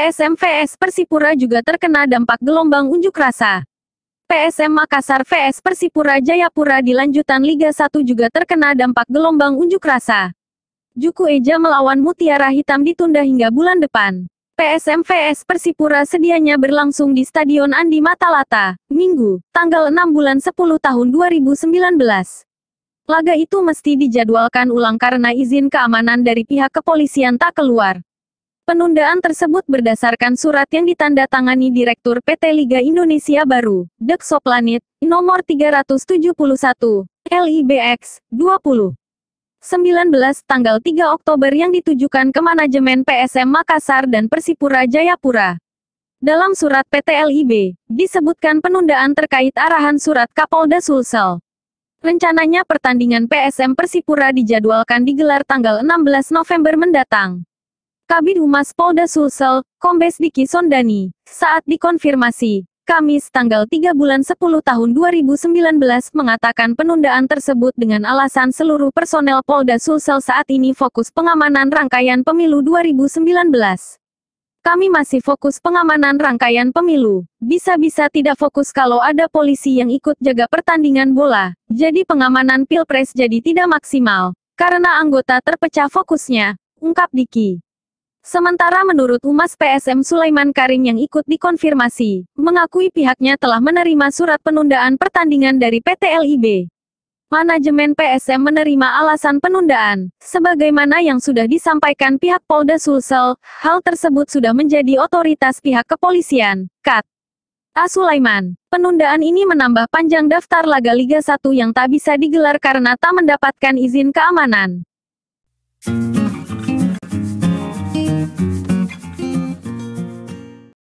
PSM vs Persipura juga terkena dampak gelombang unjuk rasa. PSM Makassar VS Persipura Jayapura di lanjutan Liga 1 juga terkena dampak gelombang unjuk rasa. Juku Eja melawan Mutiara Hitam ditunda hingga bulan depan. PSM VS Persipura sedianya berlangsung di Stadion Andi Matalata, Minggu, tanggal 6 bulan 10 tahun 2019. Laga itu mesti dijadwalkan ulang karena izin keamanan dari pihak kepolisian tak keluar. Penundaan tersebut berdasarkan surat yang ditandatangani Direktur PT Liga Indonesia Baru, Dekso Planet, nomor 371, LIBX, 20. 19 tanggal 3 Oktober yang ditujukan ke manajemen PSM Makassar dan Persipura Jayapura. Dalam surat PT LIB, disebutkan penundaan terkait arahan surat Kapolda Sulsel. Rencananya pertandingan PSM Persipura dijadwalkan digelar tanggal 16 November mendatang. Kabid Humas Polda Sulsel, Kombes Diki Sondani, saat dikonfirmasi, Kamis tanggal 3 bulan 10 tahun 2019 mengatakan penundaan tersebut dengan alasan seluruh personel Polda Sulsel saat ini fokus pengamanan rangkaian pemilu 2019. Kami masih fokus pengamanan rangkaian pemilu, bisa-bisa tidak fokus kalau ada polisi yang ikut jaga pertandingan bola, jadi pengamanan pilpres jadi tidak maksimal, karena anggota terpecah fokusnya, ungkap Diki. Sementara menurut umas PSM Sulaiman Karim yang ikut dikonfirmasi, mengakui pihaknya telah menerima surat penundaan pertandingan dari PT LIB. Manajemen PSM menerima alasan penundaan, sebagaimana yang sudah disampaikan pihak Polda Sulsel, hal tersebut sudah menjadi otoritas pihak kepolisian, KAT. A. Sulaiman, penundaan ini menambah panjang daftar laga Liga 1 yang tak bisa digelar karena tak mendapatkan izin keamanan.